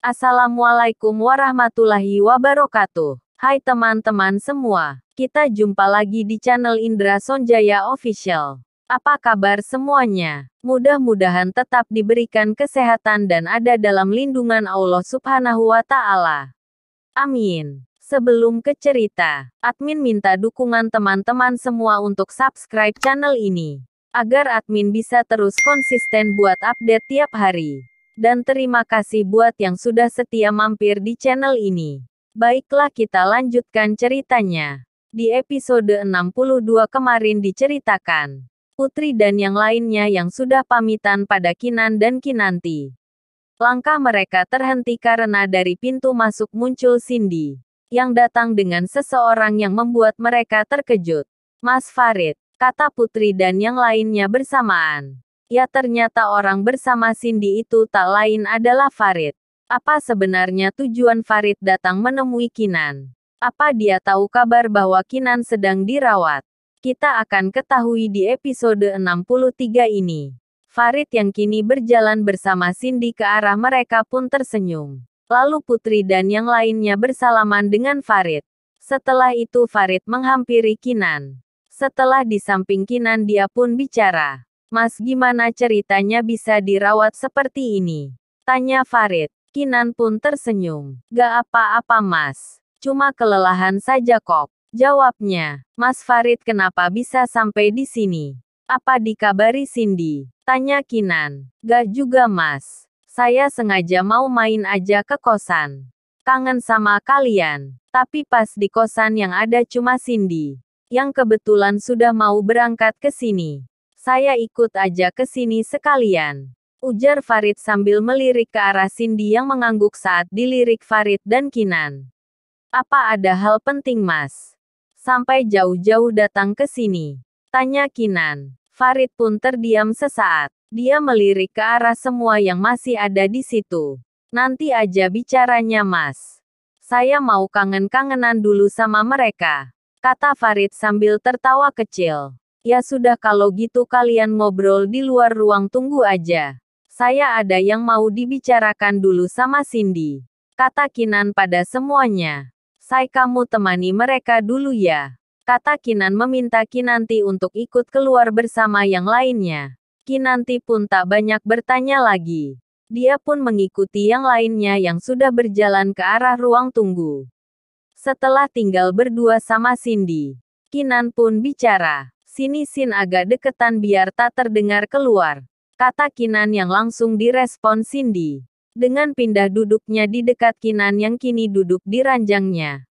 Assalamualaikum warahmatullahi wabarakatuh. Hai teman-teman semua, kita jumpa lagi di channel Indra Sonjaya Official. Apa kabar semuanya? Mudah-mudahan tetap diberikan kesehatan dan ada dalam lindungan Allah Subhanahu wa Ta'ala. Amin. Sebelum ke cerita, admin minta dukungan teman-teman semua untuk subscribe channel ini agar admin bisa terus konsisten buat update tiap hari. Dan terima kasih buat yang sudah setia mampir di channel ini. Baiklah kita lanjutkan ceritanya. Di episode 62 kemarin diceritakan, Putri dan yang lainnya yang sudah pamitan pada Kinan dan Kinanti. Langkah mereka terhenti karena dari pintu masuk muncul Cindy, yang datang dengan seseorang yang membuat mereka terkejut. Mas Farid, kata Putri dan yang lainnya bersamaan. Ya ternyata orang bersama Cindy itu tak lain adalah Farid. Apa sebenarnya tujuan Farid datang menemui Kinan? Apa dia tahu kabar bahwa Kinan sedang dirawat? Kita akan ketahui di episode 63 ini. Farid yang kini berjalan bersama Cindy ke arah mereka pun tersenyum. Lalu Putri dan yang lainnya bersalaman dengan Farid. Setelah itu Farid menghampiri Kinan. Setelah di samping Kinan dia pun bicara. Mas gimana ceritanya bisa dirawat seperti ini? Tanya Farid. Kinan pun tersenyum. Gak apa-apa mas. Cuma kelelahan saja kok. Jawabnya. Mas Farid kenapa bisa sampai di sini? Apa dikabari Cindy? Tanya Kinan. Gak juga mas. Saya sengaja mau main aja ke kosan. Kangen sama kalian. Tapi pas di kosan yang ada cuma Cindy. Yang kebetulan sudah mau berangkat ke sini. Saya ikut aja ke sini sekalian. Ujar Farid sambil melirik ke arah Cindy yang mengangguk saat dilirik Farid dan Kinan. Apa ada hal penting mas? Sampai jauh-jauh datang ke sini. Tanya Kinan. Farid pun terdiam sesaat. Dia melirik ke arah semua yang masih ada di situ. Nanti aja bicaranya mas. Saya mau kangen-kangenan dulu sama mereka kata Farid sambil tertawa kecil. Ya sudah kalau gitu kalian ngobrol di luar ruang tunggu aja. Saya ada yang mau dibicarakan dulu sama Cindy. Kata Kinan pada semuanya. Saya kamu temani mereka dulu ya. Kata Kinan meminta Kinanti untuk ikut keluar bersama yang lainnya. Kinanti pun tak banyak bertanya lagi. Dia pun mengikuti yang lainnya yang sudah berjalan ke arah ruang tunggu. Setelah tinggal berdua sama Cindy, Kinan pun bicara. Sini Sin agak deketan biar tak terdengar keluar. Kata Kinan yang langsung direspon Cindy. Dengan pindah duduknya di dekat Kinan yang kini duduk di ranjangnya.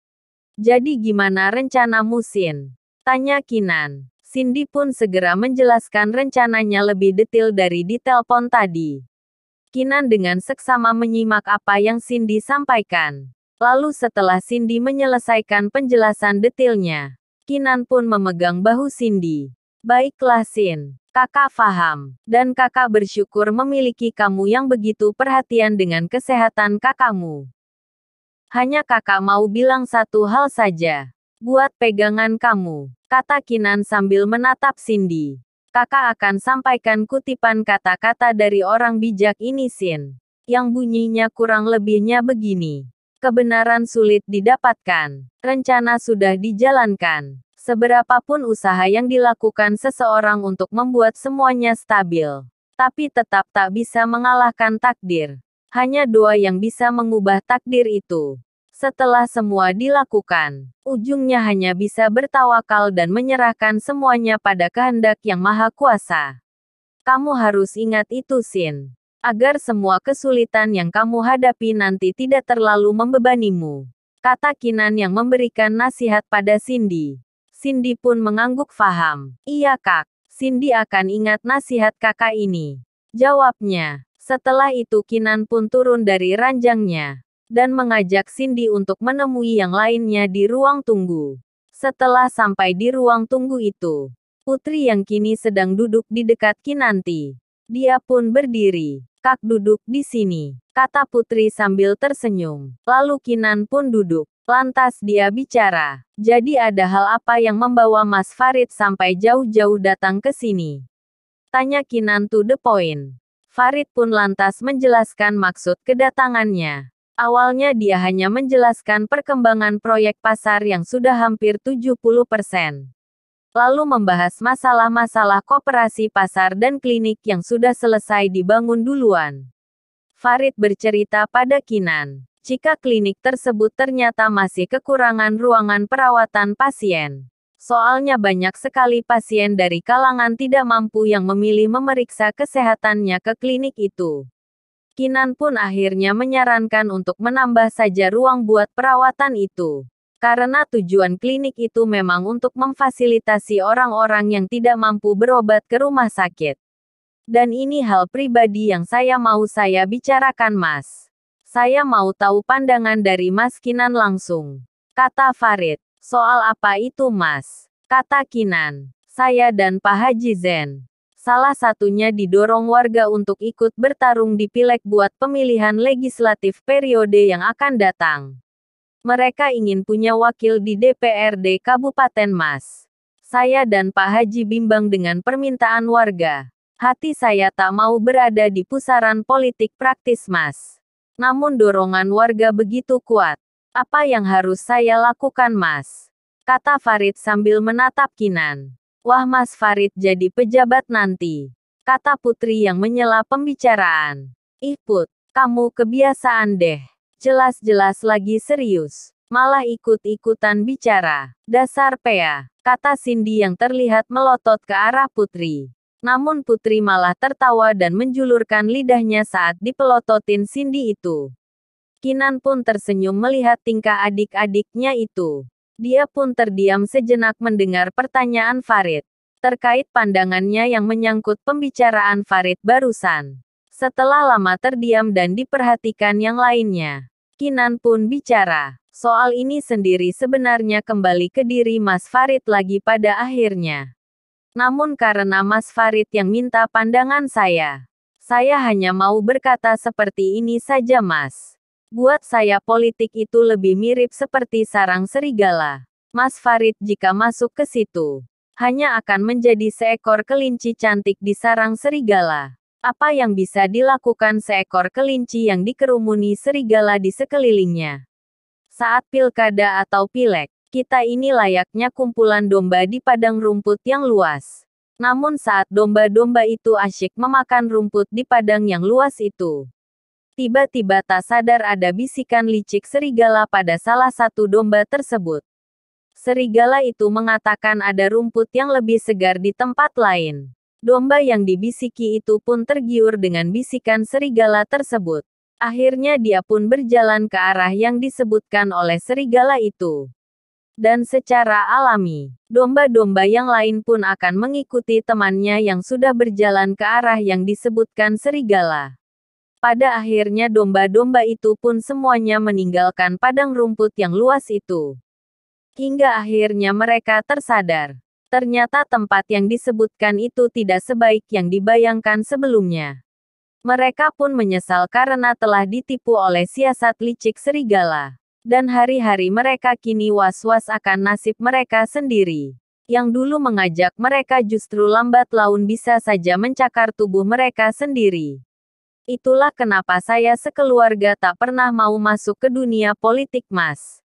Jadi gimana rencana Musin? Tanya Kinan. Cindy pun segera menjelaskan rencananya lebih detail dari di telpon tadi. Kinan dengan seksama menyimak apa yang Cindy sampaikan. Lalu setelah Cindy menyelesaikan penjelasan detailnya, Kinan pun memegang bahu Cindy. Baiklah Sin, kakak faham, dan kakak bersyukur memiliki kamu yang begitu perhatian dengan kesehatan kakakmu. Hanya kakak mau bilang satu hal saja. Buat pegangan kamu, kata Kinan sambil menatap Cindy. Kakak akan sampaikan kutipan kata-kata dari orang bijak ini Sin, yang bunyinya kurang lebihnya begini. Kebenaran sulit didapatkan. Rencana sudah dijalankan. Seberapapun usaha yang dilakukan seseorang untuk membuat semuanya stabil, tapi tetap tak bisa mengalahkan takdir. Hanya doa yang bisa mengubah takdir itu. Setelah semua dilakukan, ujungnya hanya bisa bertawakal dan menyerahkan semuanya pada kehendak yang Maha Kuasa. Kamu harus ingat itu, Sin agar semua kesulitan yang kamu hadapi nanti tidak terlalu membebanimu. Kata Kinan yang memberikan nasihat pada Cindy. Cindy pun mengangguk faham. Iya kak, Cindy akan ingat nasihat kakak ini. Jawabnya. Setelah itu Kinan pun turun dari ranjangnya. Dan mengajak Cindy untuk menemui yang lainnya di ruang tunggu. Setelah sampai di ruang tunggu itu, putri yang kini sedang duduk di dekat Kinanti dia pun berdiri. Kak duduk di sini, kata putri sambil tersenyum. Lalu Kinan pun duduk. Lantas dia bicara. Jadi ada hal apa yang membawa Mas Farid sampai jauh-jauh datang ke sini? Tanya Kinan to the point. Farid pun lantas menjelaskan maksud kedatangannya. Awalnya dia hanya menjelaskan perkembangan proyek pasar yang sudah hampir 70% lalu membahas masalah-masalah kooperasi pasar dan klinik yang sudah selesai dibangun duluan. Farid bercerita pada Kinan, jika klinik tersebut ternyata masih kekurangan ruangan perawatan pasien. Soalnya banyak sekali pasien dari kalangan tidak mampu yang memilih memeriksa kesehatannya ke klinik itu. Kinan pun akhirnya menyarankan untuk menambah saja ruang buat perawatan itu. Karena tujuan klinik itu memang untuk memfasilitasi orang-orang yang tidak mampu berobat ke rumah sakit. Dan ini hal pribadi yang saya mau saya bicarakan Mas. Saya mau tahu pandangan dari Mas Kinan langsung. Kata Farid. Soal apa itu Mas? Kata Kinan. Saya dan Pak Haji Zen salah satunya didorong warga untuk ikut bertarung di pileg buat pemilihan legislatif periode yang akan datang. Mereka ingin punya wakil di DPRD Kabupaten Mas. Saya dan Pak Haji bimbang dengan permintaan warga. Hati saya tak mau berada di pusaran politik praktis Mas. Namun dorongan warga begitu kuat. Apa yang harus saya lakukan Mas? Kata Farid sambil menatap Kinan. Wah Mas Farid jadi pejabat nanti. Kata Putri yang menyela pembicaraan. Ih Put, kamu kebiasaan deh. Jelas-jelas lagi serius. Malah ikut-ikutan bicara. Dasar Pea, kata Cindy yang terlihat melotot ke arah Putri. Namun Putri malah tertawa dan menjulurkan lidahnya saat dipelototin Cindy itu. Kinan pun tersenyum melihat tingkah adik-adiknya itu. Dia pun terdiam sejenak mendengar pertanyaan Farid terkait pandangannya yang menyangkut pembicaraan Farid barusan. Setelah lama terdiam dan diperhatikan yang lainnya, Kinan pun bicara. Soal ini sendiri sebenarnya kembali ke diri Mas Farid lagi pada akhirnya. Namun karena Mas Farid yang minta pandangan saya, saya hanya mau berkata seperti ini saja Mas. Buat saya politik itu lebih mirip seperti sarang serigala. Mas Farid jika masuk ke situ, hanya akan menjadi seekor kelinci cantik di sarang serigala. Apa yang bisa dilakukan seekor kelinci yang dikerumuni serigala di sekelilingnya? Saat pilkada atau pilek, kita ini layaknya kumpulan domba di padang rumput yang luas. Namun saat domba-domba itu asyik memakan rumput di padang yang luas itu, tiba-tiba tak sadar ada bisikan licik serigala pada salah satu domba tersebut. Serigala itu mengatakan ada rumput yang lebih segar di tempat lain. Domba yang dibisiki itu pun tergiur dengan bisikan serigala tersebut. Akhirnya dia pun berjalan ke arah yang disebutkan oleh serigala itu. Dan secara alami, domba-domba yang lain pun akan mengikuti temannya yang sudah berjalan ke arah yang disebutkan serigala. Pada akhirnya domba-domba itu pun semuanya meninggalkan padang rumput yang luas itu. Hingga akhirnya mereka tersadar Ternyata tempat yang disebutkan itu tidak sebaik yang dibayangkan sebelumnya. Mereka pun menyesal karena telah ditipu oleh siasat licik serigala. Dan hari-hari mereka kini was-was akan nasib mereka sendiri. Yang dulu mengajak mereka justru lambat laun bisa saja mencakar tubuh mereka sendiri. Itulah kenapa saya sekeluarga tak pernah mau masuk ke dunia politik mas.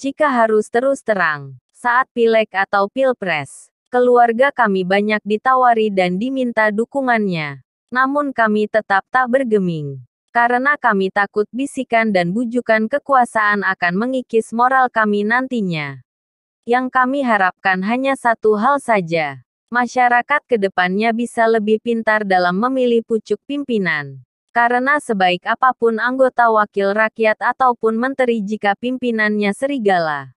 Jika harus terus terang, saat pilek atau pilpres. Keluarga kami banyak ditawari dan diminta dukungannya. Namun kami tetap tak bergeming. Karena kami takut bisikan dan bujukan kekuasaan akan mengikis moral kami nantinya. Yang kami harapkan hanya satu hal saja. Masyarakat kedepannya bisa lebih pintar dalam memilih pucuk pimpinan. Karena sebaik apapun anggota wakil rakyat ataupun menteri jika pimpinannya serigala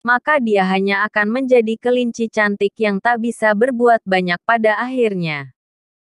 maka dia hanya akan menjadi kelinci cantik yang tak bisa berbuat banyak pada akhirnya.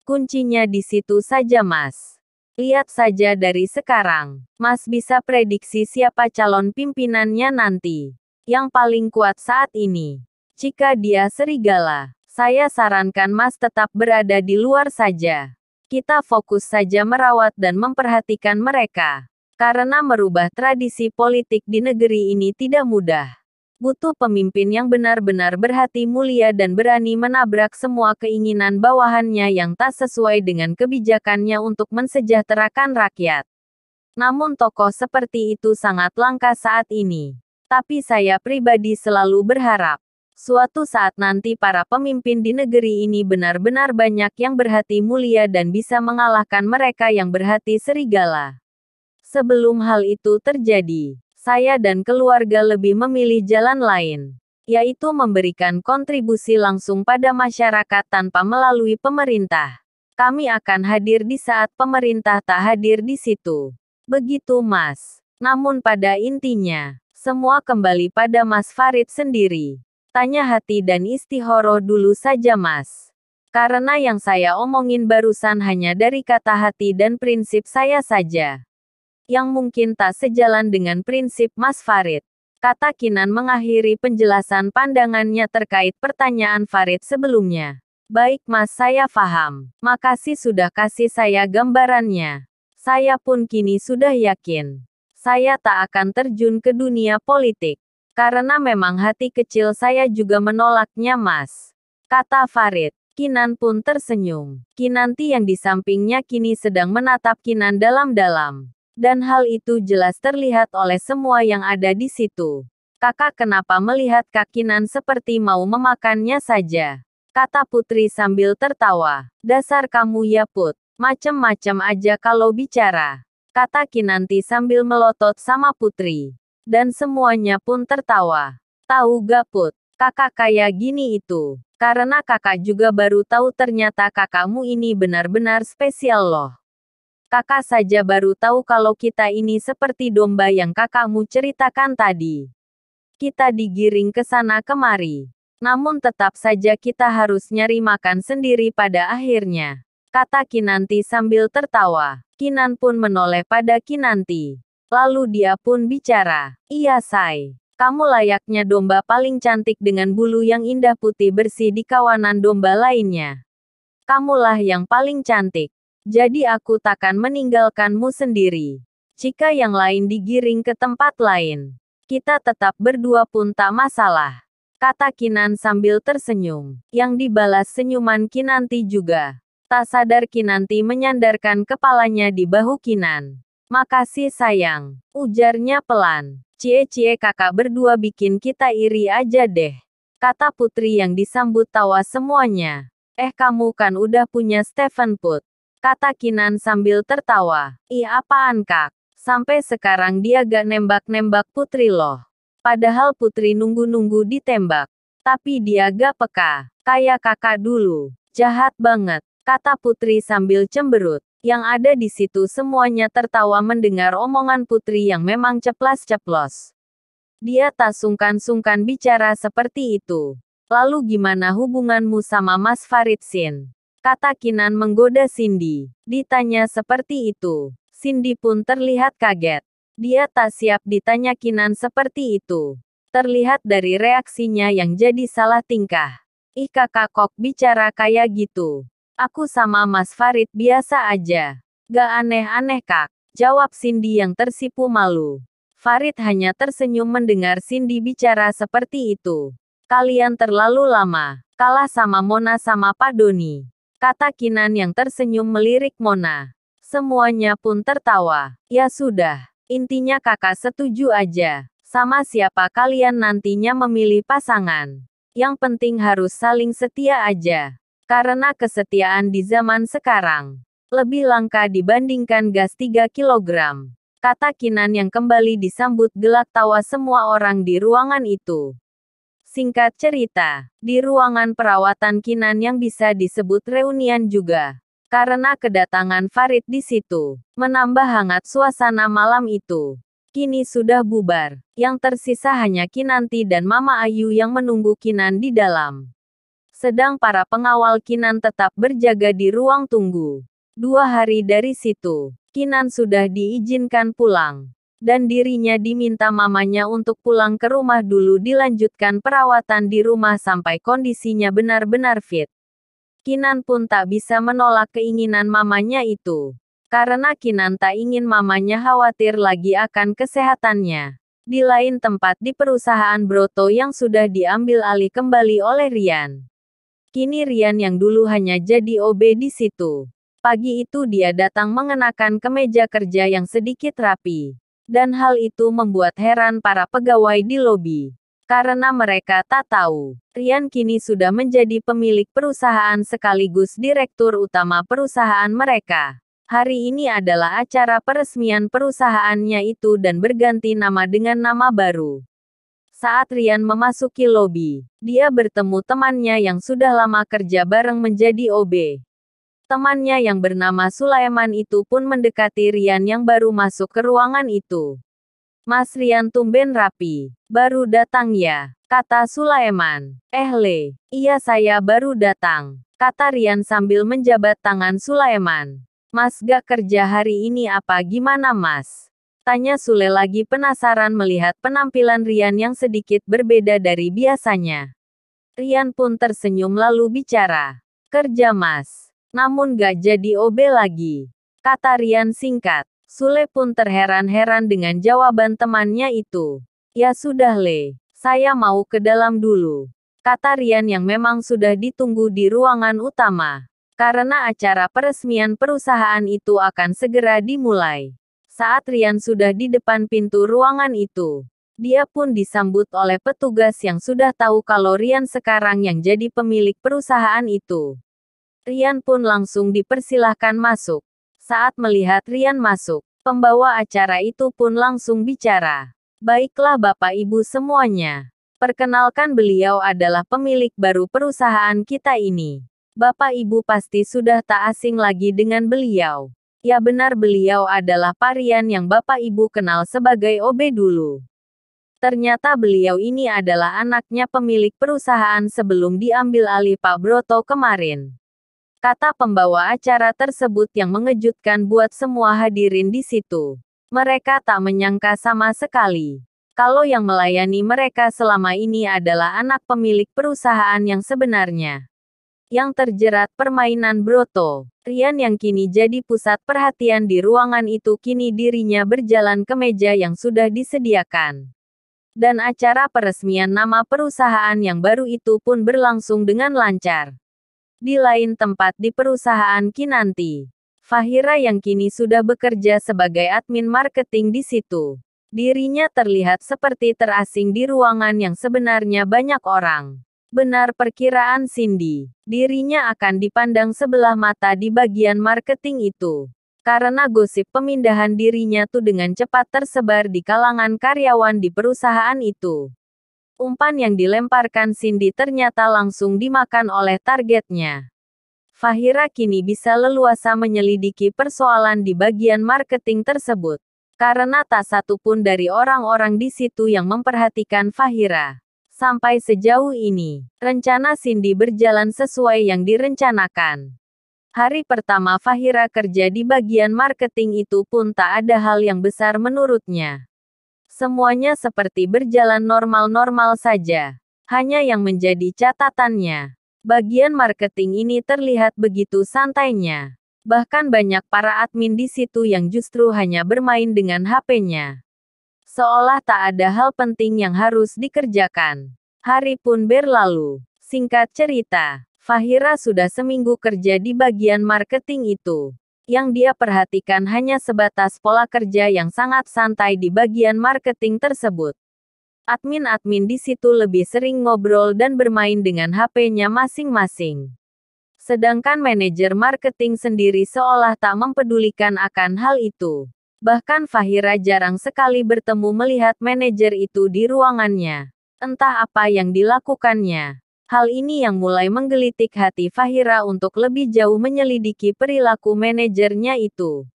Kuncinya di situ saja, Mas. Lihat saja dari sekarang, Mas bisa prediksi siapa calon pimpinannya nanti. Yang paling kuat saat ini, jika dia serigala, saya sarankan Mas tetap berada di luar saja. Kita fokus saja merawat dan memperhatikan mereka, karena merubah tradisi politik di negeri ini tidak mudah butuh pemimpin yang benar-benar berhati mulia dan berani menabrak semua keinginan bawahannya yang tak sesuai dengan kebijakannya untuk mensejahterakan rakyat. Namun tokoh seperti itu sangat langka saat ini. Tapi saya pribadi selalu berharap suatu saat nanti para pemimpin di negeri ini benar-benar banyak yang berhati mulia dan bisa mengalahkan mereka yang berhati serigala. Sebelum hal itu terjadi, saya dan keluarga lebih memilih jalan lain, yaitu memberikan kontribusi langsung pada masyarakat tanpa melalui pemerintah. Kami akan hadir di saat pemerintah tak hadir di situ. Begitu, Mas. Namun, pada intinya, semua kembali pada Mas Farid sendiri. Tanya hati dan istihoroh dulu saja, Mas. Karena yang saya omongin barusan hanya dari kata hati dan prinsip saya saja yang mungkin tak sejalan dengan prinsip Mas Farid. Kata Kinan mengakhiri penjelasan pandangannya terkait pertanyaan Farid sebelumnya. Baik Mas saya faham. Makasih sudah kasih saya gambarannya. Saya pun kini sudah yakin. Saya tak akan terjun ke dunia politik. Karena memang hati kecil saya juga menolaknya Mas. Kata Farid. Kinan pun tersenyum. Kinanti yang di sampingnya kini sedang menatap Kinan dalam-dalam dan hal itu jelas terlihat oleh semua yang ada di situ. Kakak kenapa melihat kakinan seperti mau memakannya saja? Kata putri sambil tertawa. Dasar kamu ya put, macem-macem aja kalau bicara. Kata Kinanti sambil melotot sama putri. Dan semuanya pun tertawa. Tahu gak put, kakak kayak gini itu. Karena kakak juga baru tahu ternyata kakakmu ini benar-benar spesial loh kakak saja baru tahu kalau kita ini seperti domba yang kakakmu ceritakan tadi. Kita digiring ke sana kemari. Namun tetap saja kita harus nyari makan sendiri pada akhirnya. Kata Kinanti sambil tertawa. Kinan pun menoleh pada Kinanti. Lalu dia pun bicara. Iya say kamu layaknya domba paling cantik dengan bulu yang indah putih bersih di kawanan domba lainnya. Kamulah yang paling cantik. Jadi aku takkan meninggalkanmu sendiri. Jika yang lain digiring ke tempat lain, kita tetap berdua pun tak masalah. Kata Kinan sambil tersenyum, yang dibalas senyuman Kinanti juga. Tak sadar Kinanti menyandarkan kepalanya di bahu Kinan. Makasih sayang, ujarnya pelan. Cie-cie kakak berdua bikin kita iri aja deh. Kata putri yang disambut tawa semuanya. Eh kamu kan udah punya Stephen Put. Kata Kinan sambil tertawa. Ih apaan kak? Sampai sekarang dia gak nembak-nembak putri loh. Padahal putri nunggu-nunggu ditembak. Tapi dia gak peka. Kayak kakak dulu. Jahat banget. Kata putri sambil cemberut. Yang ada di situ semuanya tertawa mendengar omongan putri yang memang ceplas-ceplos. Dia tak sungkan-sungkan bicara seperti itu. Lalu gimana hubunganmu sama Mas Farid Sin? Kata Kinan menggoda Cindy. Ditanya seperti itu. Cindy pun terlihat kaget. Dia tak siap ditanya Kinan seperti itu. Terlihat dari reaksinya yang jadi salah tingkah. Ih kakak kok bicara kayak gitu. Aku sama Mas Farid biasa aja. Gak aneh-aneh kak. Jawab Cindy yang tersipu malu. Farid hanya tersenyum mendengar Cindy bicara seperti itu. Kalian terlalu lama. Kalah sama Mona sama Pak Doni. Kata Kinan yang tersenyum melirik Mona. Semuanya pun tertawa. Ya sudah, intinya kakak setuju aja. Sama siapa kalian nantinya memilih pasangan. Yang penting harus saling setia aja. Karena kesetiaan di zaman sekarang lebih langka dibandingkan gas 3 kg. Kata Kinan yang kembali disambut gelak tawa semua orang di ruangan itu. Singkat cerita, di ruangan perawatan Kinan yang bisa disebut reunian juga. Karena kedatangan Farid di situ, menambah hangat suasana malam itu. Kini sudah bubar, yang tersisa hanya Kinanti dan Mama Ayu yang menunggu Kinan di dalam. Sedang para pengawal Kinan tetap berjaga di ruang tunggu. Dua hari dari situ, Kinan sudah diizinkan pulang dan dirinya diminta mamanya untuk pulang ke rumah dulu dilanjutkan perawatan di rumah sampai kondisinya benar-benar fit. Kinan pun tak bisa menolak keinginan mamanya itu. Karena Kinan tak ingin mamanya khawatir lagi akan kesehatannya. Di lain tempat di perusahaan Broto yang sudah diambil alih kembali oleh Rian. Kini Rian yang dulu hanya jadi OB di situ. Pagi itu dia datang mengenakan kemeja kerja yang sedikit rapi dan hal itu membuat heran para pegawai di lobi. Karena mereka tak tahu, Rian kini sudah menjadi pemilik perusahaan sekaligus direktur utama perusahaan mereka. Hari ini adalah acara peresmian perusahaannya itu dan berganti nama dengan nama baru. Saat Rian memasuki lobi, dia bertemu temannya yang sudah lama kerja bareng menjadi OB. Temannya yang bernama Sulaiman itu pun mendekati Rian yang baru masuk ke ruangan itu. Mas Rian tumben rapi. Baru datang ya, kata Sulaiman. Eh le, iya saya baru datang, kata Rian sambil menjabat tangan Sulaiman. Mas gak kerja hari ini apa gimana mas? Tanya Sule lagi penasaran melihat penampilan Rian yang sedikit berbeda dari biasanya. Rian pun tersenyum lalu bicara. Kerja mas. Namun gak jadi OB lagi. Kata Rian singkat. Sule pun terheran-heran dengan jawaban temannya itu. Ya sudah Le, saya mau ke dalam dulu. Kata Rian yang memang sudah ditunggu di ruangan utama. Karena acara peresmian perusahaan itu akan segera dimulai. Saat Rian sudah di depan pintu ruangan itu, dia pun disambut oleh petugas yang sudah tahu kalau Rian sekarang yang jadi pemilik perusahaan itu. Rian pun langsung dipersilahkan masuk. Saat melihat Rian masuk, pembawa acara itu pun langsung bicara. Baiklah Bapak Ibu semuanya. Perkenalkan beliau adalah pemilik baru perusahaan kita ini. Bapak Ibu pasti sudah tak asing lagi dengan beliau. Ya benar beliau adalah parian yang Bapak Ibu kenal sebagai OB dulu. Ternyata beliau ini adalah anaknya pemilik perusahaan sebelum diambil alih Pak Broto kemarin kata pembawa acara tersebut yang mengejutkan buat semua hadirin di situ. Mereka tak menyangka sama sekali kalau yang melayani mereka selama ini adalah anak pemilik perusahaan yang sebenarnya. Yang terjerat permainan Broto, Rian yang kini jadi pusat perhatian di ruangan itu kini dirinya berjalan ke meja yang sudah disediakan. Dan acara peresmian nama perusahaan yang baru itu pun berlangsung dengan lancar. Di lain tempat di perusahaan Kinanti, Fahira yang kini sudah bekerja sebagai admin marketing di situ. Dirinya terlihat seperti terasing di ruangan yang sebenarnya banyak orang. Benar perkiraan Cindy, dirinya akan dipandang sebelah mata di bagian marketing itu karena gosip pemindahan dirinya tuh dengan cepat tersebar di kalangan karyawan di perusahaan itu. Umpan yang dilemparkan Cindy ternyata langsung dimakan oleh targetnya. Fahira kini bisa leluasa menyelidiki persoalan di bagian marketing tersebut. Karena tak satu pun dari orang-orang di situ yang memperhatikan Fahira. Sampai sejauh ini, rencana Cindy berjalan sesuai yang direncanakan. Hari pertama Fahira kerja di bagian marketing itu pun tak ada hal yang besar menurutnya. Semuanya seperti berjalan normal-normal saja. Hanya yang menjadi catatannya. Bagian marketing ini terlihat begitu santainya. Bahkan banyak para admin di situ yang justru hanya bermain dengan HP-nya. Seolah tak ada hal penting yang harus dikerjakan. Hari pun berlalu. Singkat cerita, Fahira sudah seminggu kerja di bagian marketing itu yang dia perhatikan hanya sebatas pola kerja yang sangat santai di bagian marketing tersebut. Admin-admin di situ lebih sering ngobrol dan bermain dengan HP-nya masing-masing. Sedangkan manajer marketing sendiri seolah tak mempedulikan akan hal itu. Bahkan Fahira jarang sekali bertemu melihat manajer itu di ruangannya. Entah apa yang dilakukannya. Hal ini yang mulai menggelitik hati Fahira untuk lebih jauh menyelidiki perilaku manajernya itu.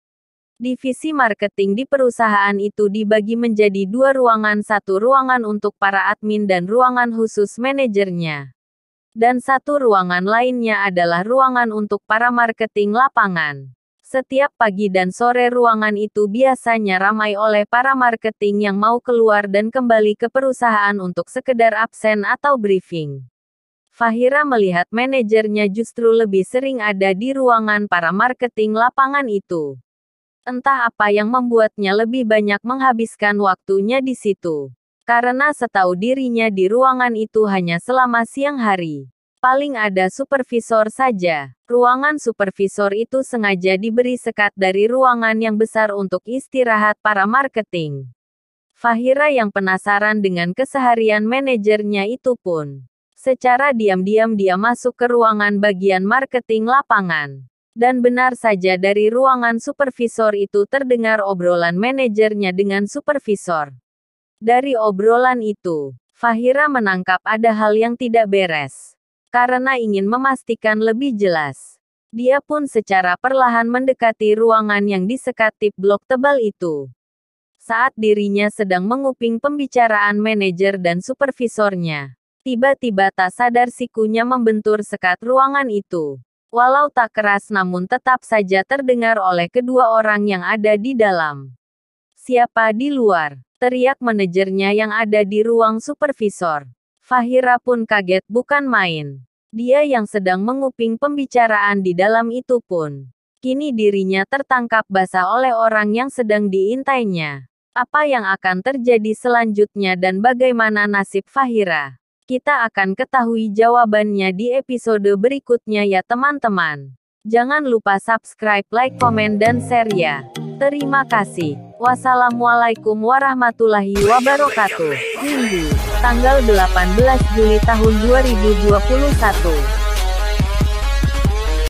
Divisi marketing di perusahaan itu dibagi menjadi dua ruangan, satu ruangan untuk para admin dan ruangan khusus manajernya. Dan satu ruangan lainnya adalah ruangan untuk para marketing lapangan. Setiap pagi dan sore ruangan itu biasanya ramai oleh para marketing yang mau keluar dan kembali ke perusahaan untuk sekedar absen atau briefing. Fahira melihat manajernya justru lebih sering ada di ruangan para marketing lapangan itu. Entah apa yang membuatnya lebih banyak menghabiskan waktunya di situ. Karena setahu dirinya di ruangan itu hanya selama siang hari. Paling ada supervisor saja. Ruangan supervisor itu sengaja diberi sekat dari ruangan yang besar untuk istirahat para marketing. Fahira yang penasaran dengan keseharian manajernya itu pun Secara diam-diam dia masuk ke ruangan bagian marketing lapangan. Dan benar saja dari ruangan supervisor itu terdengar obrolan manajernya dengan supervisor. Dari obrolan itu, Fahira menangkap ada hal yang tidak beres. Karena ingin memastikan lebih jelas, dia pun secara perlahan mendekati ruangan yang disekat tip blok tebal itu. Saat dirinya sedang menguping pembicaraan manajer dan supervisornya, Tiba-tiba tak sadar sikunya membentur sekat ruangan itu. Walau tak keras namun tetap saja terdengar oleh kedua orang yang ada di dalam. Siapa di luar? Teriak manajernya yang ada di ruang supervisor. Fahira pun kaget bukan main. Dia yang sedang menguping pembicaraan di dalam itu pun. Kini dirinya tertangkap basah oleh orang yang sedang diintainya apa yang akan terjadi selanjutnya dan bagaimana nasib Fahira. Kita akan ketahui jawabannya di episode berikutnya ya teman-teman. Jangan lupa subscribe, like, komen, dan share ya. Terima kasih. Wassalamualaikum warahmatullahi wabarakatuh. Minggu, tanggal 18 Juli tahun 2021.